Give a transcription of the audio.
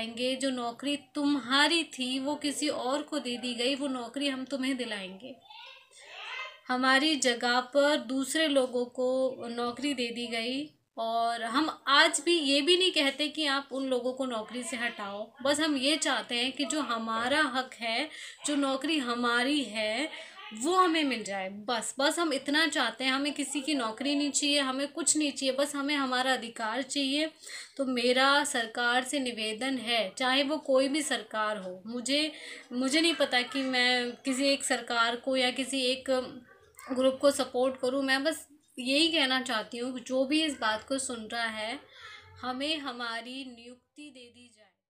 दिलाएंगे जो नौकरी तुम्हारी थी वो किसी और को दे दी गई वो नौकरी हम तुम्हें दिलाएंगे हमारी जगह पर दूसरे लोगों को नौकरी दे दी गई और हम आज भी ये भी नहीं कहते कि आप उन लोगों को नौकरी से हटाओ बस हम ये चाहते हैं कि जो हमारा हक है जो नौकरी हमारी है वो हमें मिल जाए बस बस हम इतना चाहते हैं हमें किसी की नौकरी नहीं चाहिए हमें कुछ नहीं चाहिए बस हमें हमारा अधिकार चाहिए तो मेरा सरकार से निवेदन है चाहे वो कोई भी सरकार हो मुझे मुझे नहीं पता कि मैं किसी एक सरकार को या किसी एक ग्रुप को सपोर्ट करूं मैं बस यही कहना चाहती हूँ जो भी इस बात को सुन रहा है हमें हमारी नियुक्ति दे दी जाए